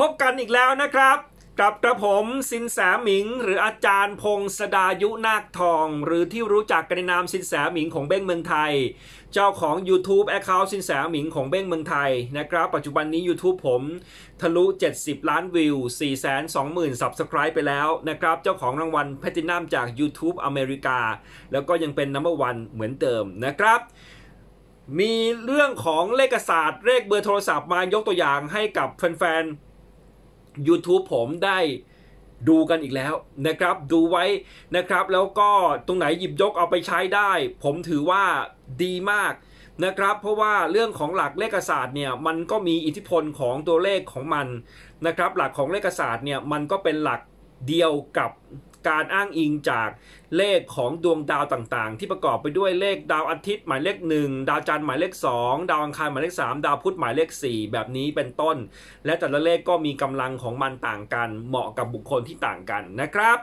พบกันอีกแล้วนะครับ กับกระผมสินแสหมิง หรืออาจารย์พงศดายุนาคทอง หรือที่รู้จักกันในนามสินแสหมิงของเบ้งเมืองไทย เจ้าของ YouTube Account สินแสหมิงของเบ้งเมืองไทยนะครับ ปัจจุบันนี้ YouTube ผม ทะลุ 70 ล้านวิว420,000 Subscribe ไปแล้วนะครับเจ้าของรางวัลแพตินัมจาก YouTube อเมริกา แล้วก็ยังเป็นนัมเบอร์วันเหมือนเดิมนะครับ มีเรื่องของเลขศาสตร์เลขเบอร์โทรศัพท์มายกตัวอย่างให้กับแฟน YouTube ผมได้ดูกันอีกแล้วนะครับ ดูไว้นะครับ แล้วก็ตรงไหนหยิบยกเอาไปใช้ได้ ผมถือว่าดีมากนะครับ เพราะว่าเรื่องของหลักเลขศาสตร์เนี่ยมันก็มีอิทธิพลของตัวเลขของมัน นะ ครับ หลักของเลขศาสตร์เนี่ยมันก็เป็นหลักเดียวกับการอ้างอิงจากเลขของดวงดาวต่างๆที่ประกอบไปด้วยเลขดาวอาทิตย์หมายเลข1ดาวจันทร์หมายเลข2ดาวอังคารหมายเลข 3 ดาวพุธหมายเลข4แบบนี้เป็นต้น และแต่ละเลขก็มีกำลังของมันต่างกัน เหมาะกับบุคคลที่ต่างกันนะครับ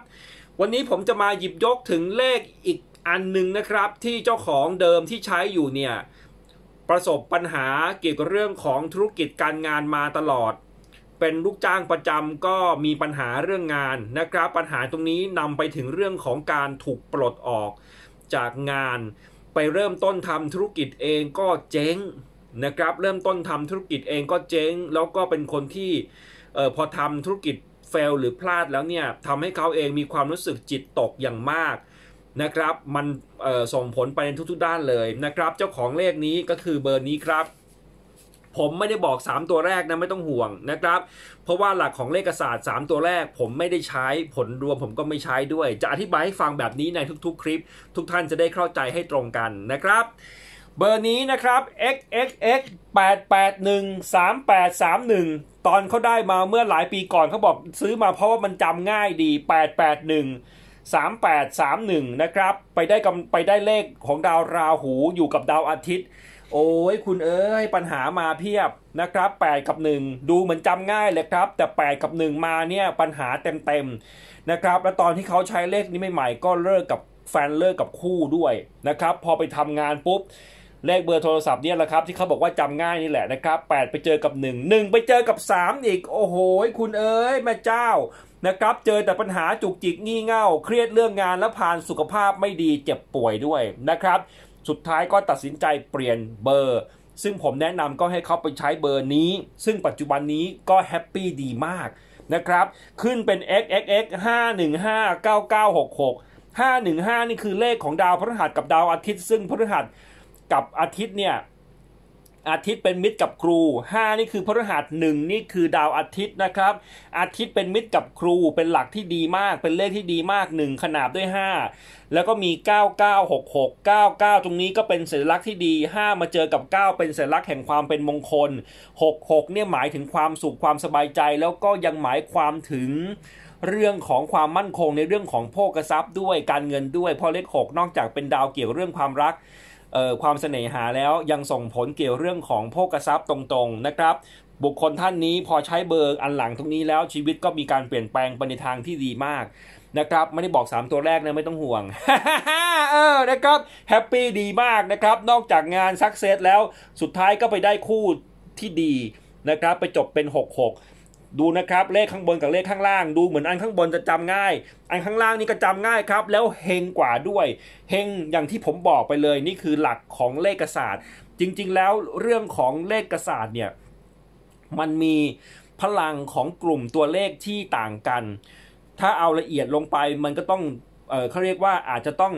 วันนี้ผมจะมาหยิบยกถึงเลขอีกอันหนึ่งนะครับที่เจ้าของเดิมที่ใช้อยู่เนี่ย ประสบปัญหาเกี่ยวกับเรื่องของธุรกิจการงานมาตลอดเป็นลูกจ้างประจำก็มีปัญหาเรื่องงานนะครับ ปัญหาตรงนี้นำไปถึงเรื่องของการถูกปลดออกจากงานไปเริ่มต้นทำธุรกิจเองก็เจ๊งนะครับ เริ่มต้นทำธุรกิจเองก็เจ๊ง แล้วก็เป็นคนที่เอ่อพอทำธุรกิจเฟล หรือพลาดแล้วเนี่ยทำให้เขาเองมีความรู้สึกจิตตกอย่างมากนะครับ มันส่งผลไปในทุกๆด้านเลยนะครับ เจ้าของเลขนี้ก็คือเบอร์นี้ครับผมไม่ได้บอก 3 ตัวแรกนะ ไม่ต้องห่วงนะครับ เพราะว่าหลักของเลขศาสตร์ 3 ตัวแรกผมไม่ได้ใช้ผลรวมผมก็ไม่ใช้ด้วย จะอธิบายให้ฟังแบบนี้ในทุก ๆ คลิป ทุกท่านจะได้เข้าใจให้ตรงกันนะครับ เบอร์นี้นะครับ xxx 881 3831 ตอนเขาได้มาเมื่อหลายปีก่อนเขาบอกซื้อมาเพราะว่ามันจำง่ายดี 881 3831นะครับไปได้กำไปได้เลขของดาวราหูอยู่กับดาวอาทิตย์โอ้ยคุณเอ้ยปัญหามาเพียบนะครับ 8 กับ 1 ดูเหมือนจำง่ายเลยครับแต่ 8 กับ 1 มาเนี่ยปัญหาเต็มๆนะครับและตอนที่เขาใช้เลขนี้ใหม่ๆ ก็เลิกกับแฟนเลิกกับคู่ด้วยนะครับพอไปทำงานปุ๊บเลขเบอร์โทรศัพท์เนี่ยแหละครับที่เขาบอกว่าจำง่ายนี่แหละนะครับ8ไปเจอกับ 1 1 ไปเจอกับ 3 อีกโอ้โห คุณเอ้ยแม่เจ้านะครับเจอแต่ปัญหาจุกจิกงี่เง่าเครียดเรื่องงานและผ่านสุขภาพไม่ดีเจ็บป่วยด้วยนะครับสุดท้ายก็ตัดสินใจเปลี่ยนเบอร์ ซึ่งผมแนะนำก็ให้เขาไปใช้เบอร์นี้ ซึ่งปัจจุบันนี้ก็แฮปปี้ดีมากนะครับ ขึ้นเป็น xxx 515 9966 515นี่คือเลขของดาวพฤหัส กับดาวอาทิตย์ ซึ่งพฤหัสกับอาทิตย์เนี่ยอาทิตย์เป็นมิตรกับครู5นี่คือพฤหัสหนึ่งนี่คือดาวอาทิตย์นะครับ อาทิตย์เป็นมิตรกับครูเป็นหลักที่ดีมากเป็นเลขที่ดีมาก1ขนาบด้วย5 แล้วก็มี9966 99ตรงนี้ก็เป็นสัญลักษณ์ที่ดี5มาเจอกับ 9 เป็นสัญลักษณ์แห่งความเป็นมงคล 66เนี่ยหมายถึงความสุขความสบายใจ แล้วก็ยังหมายความถึง เรื่องของความมั่นคงในเรื่องของโภกทรัพย์ด้วยการเงินด้วยพอเลข6นอกจากเป็นดาวเกี่ยวเรื่องความรักความเสน่หาแล้วยังส่งผลเกี่ยวเรื่องของโภกทรัพย์ตรงๆนะครับบุคคลท่านนี้พอใช้เบอร์อันหลังตรงนี้แล้วชีวิตก็มีการเปลี่ยนแปลงไปในทางที่ดีมากนะครับไม่ได้บอก 3 ตัวแรกนะไม่ต้องห่วงเออนะครับแฮปปี้ดีมากนะครับนอกจากงานสักเซสแล้วสุดท้ายก็ไปได้คู่ที่ดีนะครับไปจบเป็น 66ดูนะครับเลขข้างบนกับเลขข้างล่างดูเหมือนอันข้างบนจะจำง่าย อันข้างล่างนี่ก็จำง่ายครับแล้วเฮงกว่าด้วย เฮงอย่างที่ผมบอกไปเลย นี่คือหลักของเลขศาสตร์ จริง ๆ แล้วเรื่องของเลขศาสตร์เนี่ยมันมีพลังของกลุ่มตัวเลขที่ต่างกัน ถ้าเอาละเอียดลงไปมันก็ต้องเออเขาเรียกว่าอาจจะต้อง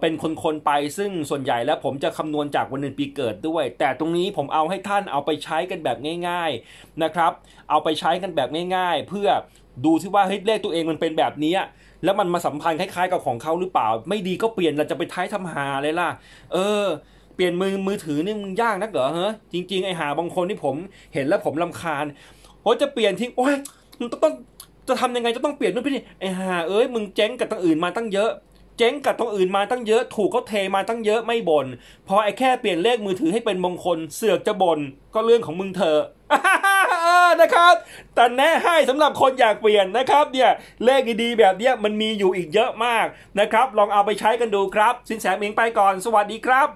เป็นคน ๆ ไปซึ่งส่วนใหญ่แล้วผมจะคำนวณจากวันเดือนปีเกิดด้วย แต่ตรงนี้ผมเอาให้ท่านเอาไปใช้กันแบบง่าย ๆนะครับ เอาไปใช้กันแบบง่าย ๆ เพื่อดูที่ว่าเฮ้ยเลข ตัวเองมันเป็นแบบนี้ แล้วมันมาสัมพันธ์คล้าย ๆกับของเขาหรือเปล่า ไม่ดีก็เปลี่ยนเราจะไปท้ายทำหาเลยล่ะ เออ เปลี่ยนมือมือถือนี่มึงยากนักเหรอเฮ้ยจริงๆไอหาบางคนที่ผมเห็นแล้วผมลำคาญโอ้จะเปลี่ยนทิ้งโอ้ยมึงต้องจะทำยังไงจะต้องเปลี่ยนนู่นพี่นี่ไอหาเอ้ยมึงเจ๊งกับตั้งอื่นมาตั้งเยอะเจ๊งกับตรงอื่นมาตั้งเยอะ ถูกเขาเทมาตั้งเยอะไม่บน่น พอไอ้แค่เปลี่ยนเลขมือถือให้เป็นมงคลเสือกจะบน่นก็เรื่องของมึงเถอะนะครับ แต่แน่ให้สำหรับคนอยากเปลี่ยนนะครับเนี่ยเลขดีๆแบบเนี้ยมันมีอยู่อีกเยอะมากนะครับ ลองเอาไปใช้กันดูครับ สินแสเมียงไปก่อนสวัสดีครับ